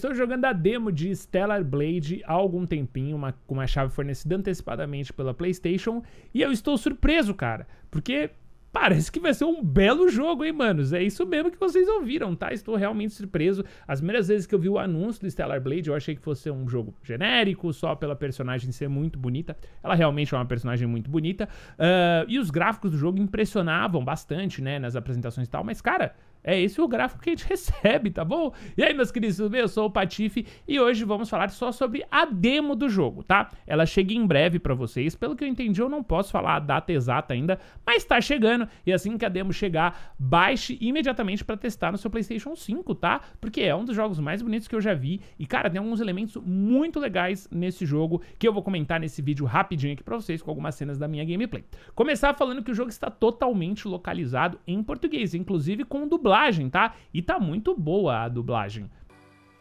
Estou jogando a demo de Stellar Blade há algum tempinho, uma, com uma chave fornecida antecipadamente pela PlayStation, e eu estou surpreso, cara, porque Parece que vai ser um belo jogo, hein, manos? É isso mesmo que vocês ouviram, tá? Estou realmente surpreso. As primeiras vezes que eu vi o anúncio do Stellar Blade, eu achei que fosse um jogo genérico, só pela personagem ser muito bonita. Ela realmente é uma personagem muito bonita. Uh, e os gráficos do jogo impressionavam bastante, né, nas apresentações e tal. Mas, cara, é esse o gráfico que a gente recebe, tá bom? E aí, meus queridos, eu sou o Patife e hoje vamos falar só sobre a demo do jogo, tá? Ela chega em breve para vocês, pelo que eu entendi eu não posso falar a data exata ainda, mas tá chegando e assim que a demo chegar, baixe imediatamente para testar no seu PlayStation 5, tá? Porque é um dos jogos mais bonitos que eu já vi e, cara, tem alguns elementos muito legais nesse jogo que eu vou comentar nesse vídeo rapidinho aqui pra vocês com algumas cenas da minha gameplay. Começar falando que o jogo está totalmente localizado em português, inclusive com dublagem dublagem, tá? E tá muito boa a dublagem.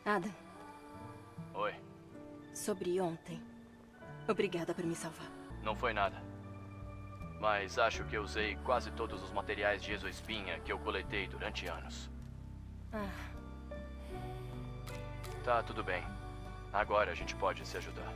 Adam. Oi. Sobre ontem. Obrigada por me salvar. Não foi nada. Mas acho que usei quase todos os materiais de exoespinha que eu coletei durante anos. Ah. Tá tudo bem. Agora a gente pode se ajudar.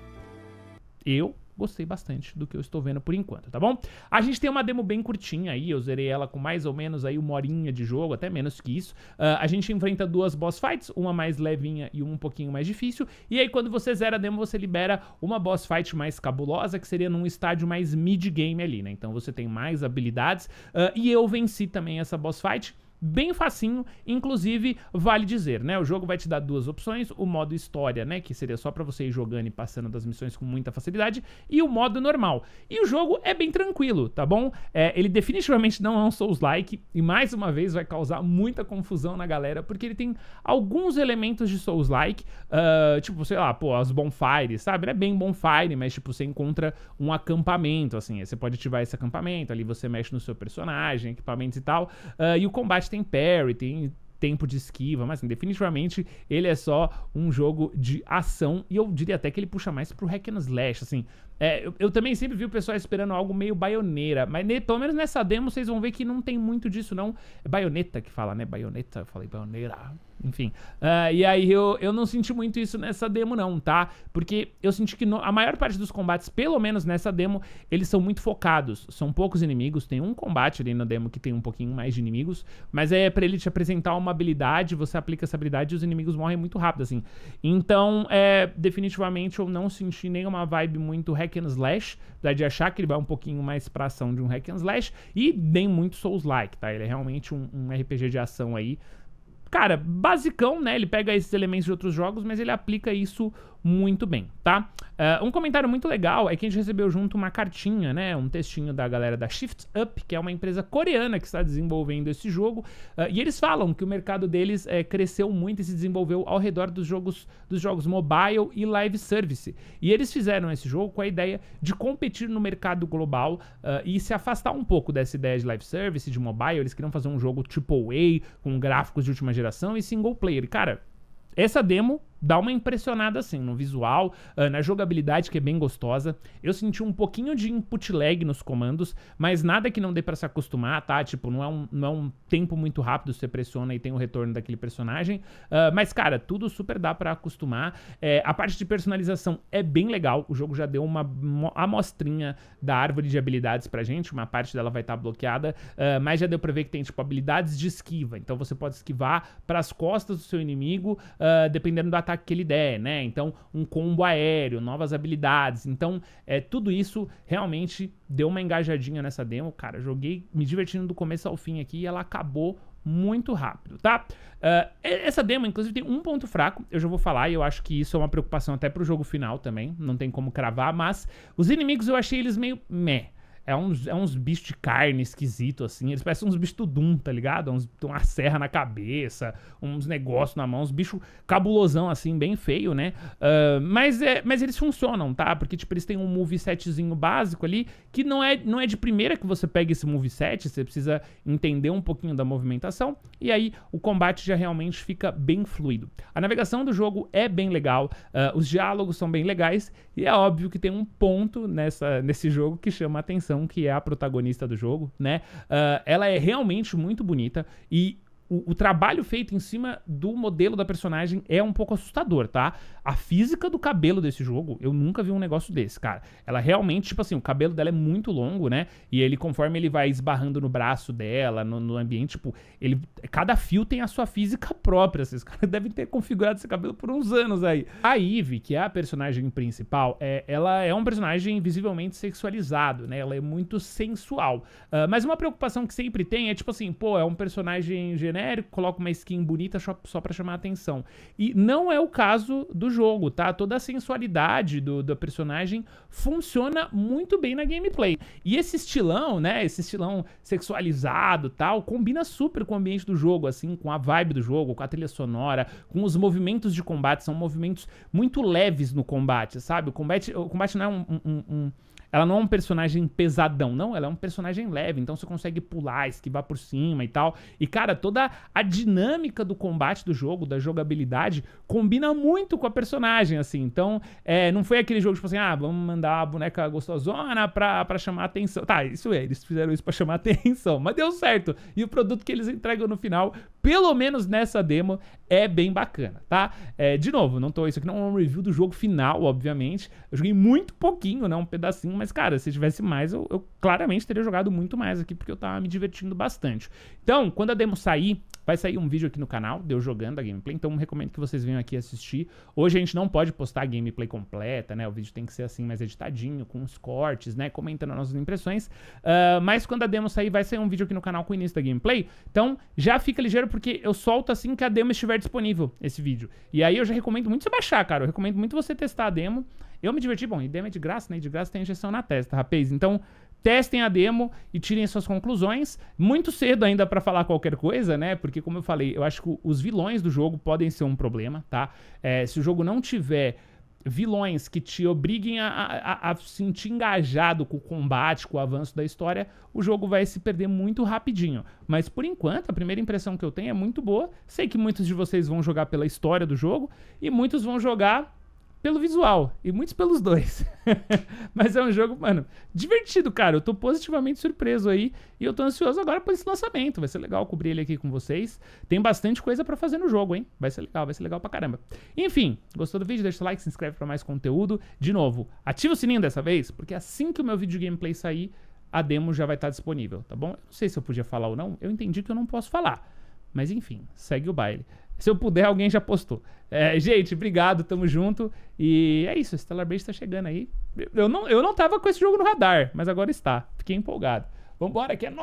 Eu Gostei bastante do que eu estou vendo por enquanto, tá bom? A gente tem uma demo bem curtinha aí, eu zerei ela com mais ou menos aí uma horinha de jogo, até menos que isso. Uh, a gente enfrenta duas boss fights, uma mais levinha e uma um pouquinho mais difícil. E aí quando você zera a demo, você libera uma boss fight mais cabulosa, que seria num estádio mais mid-game ali, né? Então você tem mais habilidades. Uh, e eu venci também essa boss fight bem facinho, inclusive vale dizer, né? O jogo vai te dar duas opções, o modo história, né, que seria só para você ir jogando e passando das missões com muita facilidade, e o modo normal. E o jogo é bem tranquilo, tá bom? É, ele definitivamente não é um Souls-like e mais uma vez vai causar muita confusão na galera, porque ele tem alguns elementos de Souls-like, uh, tipo, sei lá, pô, as bonfires, sabe? Ele é bem bonfire, mas tipo, você encontra um acampamento, assim, você pode ativar esse acampamento, ali você mexe no seu personagem, equipamentos e tal, uh, e o combate tem parry, tem tempo de esquiva, mas assim, definitivamente ele é só um jogo de ação e eu diria até que ele puxa mais pro hack and slash, assim, é, eu, eu, também sempre vi o pessoal esperando algo meio baioneira, mas ne, pelo menos nessa demo vocês vão ver que não tem muito disso, não. É baioneta que fala, né? Baioneta, eu falei baioneira, enfim. Uh, e aí eu, eu não senti muito isso nessa demo, não, tá? Porque eu senti que no, a maior parte dos combates, pelo menos nessa demo, eles são muito focados. São poucos inimigos, tem um combate ali na demo que tem um pouquinho mais de inimigos, mas é pra ele te apresentar uma habilidade, você aplica essa habilidade e os inimigos morrem muito rápido, assim. Então, é, definitivamente eu não senti nenhuma vibe muito hack and slash, apesar de achar que ele vai um pouquinho mais pra ação de um hack and slash, e nem muito Souls-like, tá? Ele é realmente um, um RPG de ação aí, cara, basicão, né? Ele pega esses elementos de outros jogos, mas ele aplica isso muito bem, tá? Uh, um comentário muito legal é que a gente recebeu junto uma cartinha, né? Um textinho da galera da Shift Up, que é uma empresa coreana que está desenvolvendo esse jogo. Uh, e eles falam que o mercado deles é, cresceu muito e se desenvolveu ao redor dos jogos, dos jogos mobile e live service. E eles fizeram esse jogo com a ideia de competir no mercado global uh, e se afastar um pouco dessa ideia de live service, de mobile. Eles queriam fazer um jogo tipo AAA com gráficos de última geração e single player. Cara, essa demo dá uma impressionada assim no visual, ah, na jogabilidade que é bem gostosa. Eu senti um pouquinho de input lag nos comandos, mas nada que não dê para se acostumar, tá? Tipo, não é, um, não é um tempo muito rápido, você pressiona e tem o retorno daquele personagem. Uh, mas, cara, tudo super dá para acostumar. É, a parte de personalização é bem legal. O jogo já deu uma amostrinha da árvore de habilidades pra gente. Uma parte dela vai estar tá bloqueada, uh, mas já deu pra ver que tem, tipo, habilidades de esquiva. Então você pode esquivar para as costas do seu inimigo, uh, dependendo do ataque ataque que ele der, né? Então, um combo aéreo, novas habilidades. Então, é, tudo isso realmente deu uma engajadinha nessa demo. Cara, joguei me divertindo do começo ao fim aqui e ela acabou muito rápido, tá? Uh, essa demo, inclusive, tem um ponto fraco, eu já vou falar, e eu acho que isso é uma preocupação até pro jogo final também, não tem como cravar, mas os inimigos eu achei eles meio meh. É uns, é uns bichos de carne esquisito, assim. Eles parecem uns bichos do tá ligado? Uns, tem uma serra na cabeça, uns negócios na mão, uns bichos cabulosão, assim, bem feio, né? Uh, mas, é, mas eles funcionam, tá? Porque, tipo, eles têm um movesetzinho básico ali, que não é, não é de primeira que você pega esse moveset, você precisa entender um pouquinho da movimentação, e aí o combate já realmente fica bem fluido. A navegação do jogo é bem legal, uh, os diálogos são bem legais, e é óbvio que tem um ponto nessa, nesse jogo que chama a atenção Coração, que é a protagonista do jogo, né? Uh, ela é realmente muito bonita e o, trabalho feito em cima do modelo da personagem é um pouco assustador, tá? A física do cabelo desse jogo, eu nunca vi um negócio desse, cara. Ela realmente, tipo assim, o cabelo dela é muito longo, né? E ele, conforme ele vai esbarrando no braço dela, no, no ambiente, tipo, ele. Cada fio tem a sua física própria. Vocês caras devem ter configurado esse cabelo por uns anos aí. A Eve, que é a personagem principal, é, ela é um personagem visivelmente sexualizado, né? Ela é muito sensual. Uh, mas uma preocupação que sempre tem é, tipo assim, pô, é um personagem genérico genérico, coloca uma skin bonita só, só para chamar atenção. E não é o caso do jogo, tá? Toda a sensualidade do, do personagem funciona muito bem na gameplay. E esse estilão, né? Esse estilão sexualizado tal, combina super com o ambiente do jogo, assim, com a vibe do jogo, com a trilha sonora, com os movimentos de combate. São movimentos muito leves no combate, sabe? O combate, o combate não é um, um, um ela não é um personagem pesadão, não. Ela é um personagem leve. Então você consegue pular, esquivar por cima e tal. E, cara, toda a dinâmica do combate do jogo, da jogabilidade, combina muito com a personagem, assim. Então, é, não foi aquele jogo tipo assim, ah, vamos mandar a boneca gostosona pra, pra chamar atenção. Tá, isso é, eles fizeram isso pra chamar atenção. Mas deu certo. E o produto que eles entregam no final pelo menos nessa demo, é bem bacana, tá? É, de novo, não tô, isso aqui não é um review do jogo final, obviamente. Eu joguei muito pouquinho, né? Um pedacinho, mas, cara, se tivesse mais, eu, eu claramente teria jogado muito mais aqui, porque eu tava me divertindo bastante. Então, quando a demo sair, Vai sair um vídeo aqui no canal, deu jogando a gameplay, então recomendo que vocês venham aqui assistir. Hoje a gente não pode postar a gameplay completa, né? O vídeo tem que ser assim, mais editadinho, com os cortes, né? Comentando as nossas impressões. Uh, mas quando a demo sair, vai sair um vídeo aqui no canal com o início da gameplay. Então já fica ligeiro, porque eu solto assim que a demo estiver disponível, esse vídeo. E aí eu já recomendo muito você baixar, cara. Eu recomendo muito você testar a demo. Eu me diverti, bom, e demo é de graça, né? De graça tem injeção na testa, rapaz. Então, testem a demo e tirem suas conclusões. Muito cedo ainda para falar qualquer coisa, né? Porque, como eu falei, eu acho que os vilões do jogo podem ser um problema, tá? É, se o jogo não tiver vilões que te obriguem a, a, a, sentir engajado com o combate, com o avanço da história, o jogo vai se perder muito rapidinho. Mas por enquanto, a primeira impressão que eu tenho é muito boa. Sei que muitos de vocês vão jogar pela história do jogo e muitos vão jogar pelo visual e muitos pelos dois. Mas é um jogo, mano, divertido, cara. Eu tô positivamente surpreso aí e eu tô ansioso agora por esse lançamento. Vai ser legal cobrir ele aqui com vocês. Tem bastante coisa para fazer no jogo, hein? Vai ser legal, vai ser legal pra caramba. Enfim, gostou do vídeo? Deixa o like, se inscreve para mais conteúdo. De novo, ativa o sininho dessa vez, porque assim que o meu vídeo gameplay sair, a demo já vai estar tá disponível, tá bom? Eu não sei se eu podia falar ou não. Eu entendi que eu não posso falar. Mas enfim, segue o baile. Se eu puder, alguém já postou. É, gente, obrigado, tamo junto. E é isso, Stellar Blade tá chegando aí. Eu não, eu não tava com esse jogo no radar, mas agora está. Fiquei empolgado. Vambora, que é nóis!